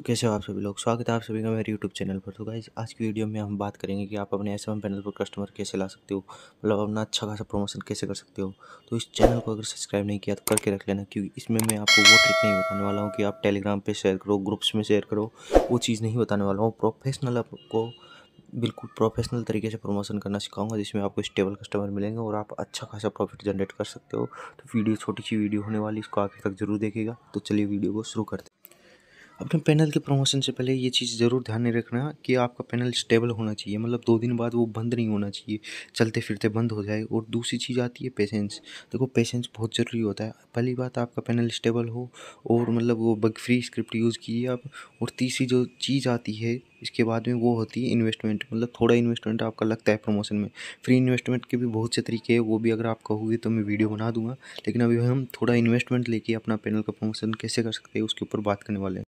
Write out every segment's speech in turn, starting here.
तो कैसे हो आप सभी लोग स्वागत है आप सभी का मेरे यूट्यूब चैनल पर तो गाइज आज की वीडियो में हम बात करेंगे कि आप अपने एस पैनल पर कस्टमर कैसे ला सकते हो मतलब अपना अच्छा खासा प्रमोशन कैसे कर सकते हो तो इस चैनल को अगर सब्सक्राइब नहीं किया तो करके रख लेना क्योंकि इसमें मैं आपको वो ट्रिक नहीं बताने वाला हूँ कि आप टेलीग्राम पर शेयर करो ग्रुप्स में शेयर करो वो चीज़ नहीं बताने वाला हूँ प्रोफेशनल आपको बिल्कुल प्रोफेशनल तरीके से प्रमोशन करना सिखाऊंगा जिसमें आपको स्टेबल कस्टमर मिलेंगे और आप अच्छा खासा प्रॉफिट जनरेट कर सकते हो तो वीडियो छोटी सी वीडियो होने वाली इसको आखिर तक जरूर देखेगा तो चलिए वीडियो को शुरू करते हैं अपने पैनल के प्रमोशन से पहले ये चीज़ ज़रूर ध्यान में रखना कि आपका पैनल स्टेबल होना चाहिए मतलब दो दिन बाद वो बंद नहीं होना चाहिए चलते फिरते बंद हो जाए और दूसरी चीज़ आती है पेशेंस देखो पेशेंस बहुत ज़रूरी होता है पहली बात आपका पैनल स्टेबल हो और मतलब वो बग फ्री स्क्रिप्ट यूज़ कीजिए आप और तीसरी जो चीज़ आती है इसके बाद में वो होती है इन्वेस्टमेंट मतलब थोड़ा इन्वेस्टमेंट आपका लगता है प्रमोशन में फ्री इन्वेस्टमेंट के भी बहुत से तरीके हैं वो भी अगर आप कहोगे तो मैं वीडियो बना दूंगा लेकिन अभी हम थोड़ा इन्वेस्टमेंट लेके अपना पैनल का प्रमोशन कैसे कर सकते हैं उसके ऊपर बात करने वाले हैं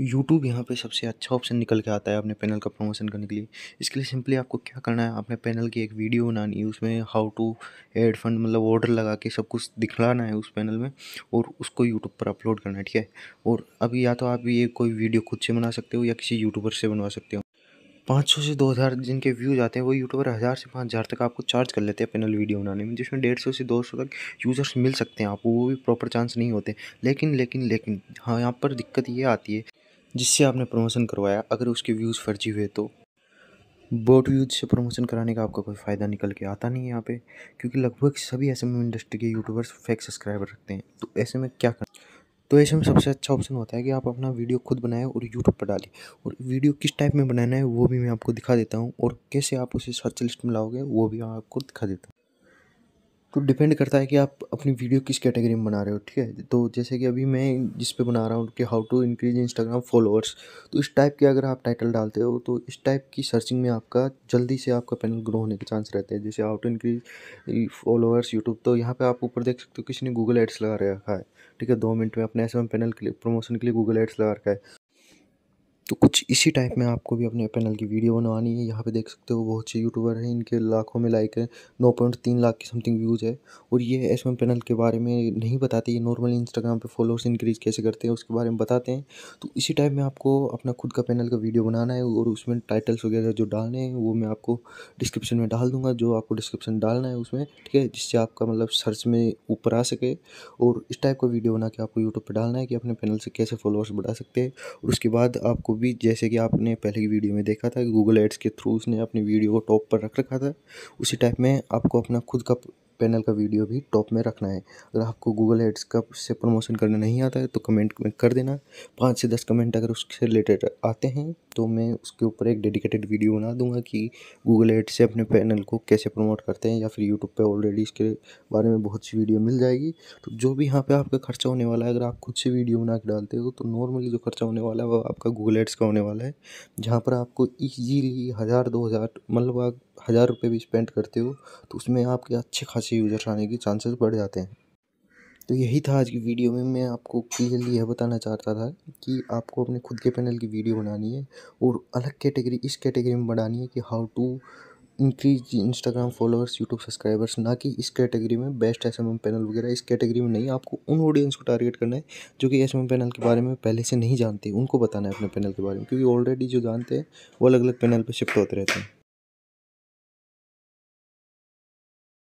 यूट्यूब यहाँ पे सबसे अच्छा ऑप्शन निकल के आता है अपने पैनल का प्रमोशन करने के लिए इसके लिए सिंपली आपको क्या करना है अपने पैनल की एक वीडियो बनानी है उसमें हाउ टू एड फंड मतलब ऑर्डर लगा के सब कुछ दिखलाना है उस पैनल में और उसको यूट्यूब पर अपलोड करना है ठीक है और अभी या तो आप ये कोई वीडियो खुद से बना सकते हो या किसी यूट्यूबर से बनवा सकते हो पाँच सौ से दो हज़ार जिनके व्यूज आते हैं वो यूट्यूबर हज़ार से पाँच हज़ार तक आपको चार्ज कर लेते हैं पैनल वीडियो बनाने में जिसमें डेढ़ सौ से दो सौ तक यूज़र्स मिल सकते हैं आपको वो भी प्रॉपर चांस नहीं होते लेकिन लेकिन लेकिन हाँ यहाँ पर दिक्कत ये आती है जिससे आपने प्रमोशन करवाया अगर उसके व्यूज़ फर्जी हुए तो बोट व्यूज से प्रमोशन कराने का आपका कोई फ़ायदा निकल के आता नहीं है यहाँ पे क्योंकि लगभग सभी एस इंडस्ट्री के यूट्यूबर्स फेक सब्सक्राइबर रखते हैं तो ऐसे में क्या करें तो ऐसे में सबसे अच्छा ऑप्शन होता है कि आप अपना वीडियो खुद बनाएं और यूट्यूब पर डालें और वीडियो किस टाइप में बनाना है वो भी मैं आपको दिखा देता हूँ और कैसे आप उसे सर्च लिस्ट में लाओगे वो भी आपको दिखा देता हूँ तो डिपेंड करता है कि आप अपनी वीडियो किस कैटेगरी में बना रहे हो ठीक है तो जैसे कि अभी मैं जिस पे बना रहा हूँ कि how to increase Instagram followers तो इस टाइप के अगर आप टाइटल डालते हो तो इस टाइप की सर्चिंग में आपका जल्दी से आपका पैनल ग्रो होने के चांस रहते हैं जैसे how to increase followers YouTube तो यहाँ पर आप ऊपर देख सकते हो किसी ने गूगल एड्स लगा रखा है ठीक है दो मिनट में अपने ऐसे पैनल के लिए प्रमोशन के लिए गूगल एड्स लगा रखा है तो कुछ इसी टाइप में आपको भी अपने पैनल की वीडियो बनवानी है यहाँ पे देख सकते हो बहुत से यूट्यूबर हैं इनके लाखों में लाइक है नौ पॉइंट तीन लाख की समथिंग व्यूज़ है और ये एस एम पैनल के बारे में नहीं बताते ये नॉर्मली इंस्टाग्राम पे फॉलोअर्स इंक्रीज कैसे करते हैं उसके बारे में बताते हैं तो इसी टाइप में आपको अपना खुद का पैनल का वीडियो बनाना है और उसमें टाइटल्स वगैरह जो डालने हैं वो मैं आपको डिस्क्रिप्शन में डाल दूँगा जो आपको डिस्क्रिप्शन डालना है उसमें ठीक है जिससे आपका मतलब सर्च में ऊपर आ सके और इस टाइप का वीडियो बना के आपको यूट्यूब पर डालना है कि अपने पैनल से कैसे फॉलोअर्स बढ़ा सकते हैं और उसके बाद आपको भी जैसे कि आपने पहले की वीडियो में देखा था गूगल एड्स के थ्रू उसने अपनी वीडियो को टॉप पर रख रखा था उसी टाइप में आपको अपना खुद का पैनल का वीडियो भी टॉप में रखना है अगर आपको गूगल एड्स का से प्रमोशन करना नहीं आता है तो कमेंट में कर देना पाँच से दस कमेंट अगर उससे रिलेटेड आते हैं तो मैं उसके ऊपर एक डेडिकेटेड वीडियो बना दूंगा कि गूगल एड्स से अपने पैनल को कैसे प्रमोट करते हैं या फिर यूट्यूब पर ऑलरेडी इसके बारे में बहुत सी वीडियो मिल जाएगी तो जो भी यहाँ पर आपका खर्चा होने वाला है अगर आप खुद से वीडियो बना के डालते हो तो नॉर्मली जो खर्चा होने वाला है वो आपका गूगल एड्स का होने वाला है जहाँ पर आपको ईजीली हज़ार दो हज़ार मतलब हज़ार रुपये भी स्पेंड करते हो तो उसमें आपके अच्छे खासे यूज़र्स आने के चांसेस बढ़ जाते हैं तो यही था आज की वीडियो में मैं आपको क्लियरली यह बताना चाहता था कि आपको अपने खुद के पैनल की वीडियो बनानी है और अलग कैटेगरी इस कैटेगरी में बनानी है कि how to increase the Instagram followers YouTube subscribers ना कि इस कैटेगरी में best S M M panel वगैरह इस कैटेगरी में नहीं आपको उन ऑडियंस को टारगेट करना है जो कि एस एम एम पैनल के बारे में पहले से नहीं जानते उनको बताना है अपने पैनल के बारे में क्योंकि ऑलरेडी जो जानते हैं वो अलग अलग पैनल पर शिफ्ट होते रहते हैं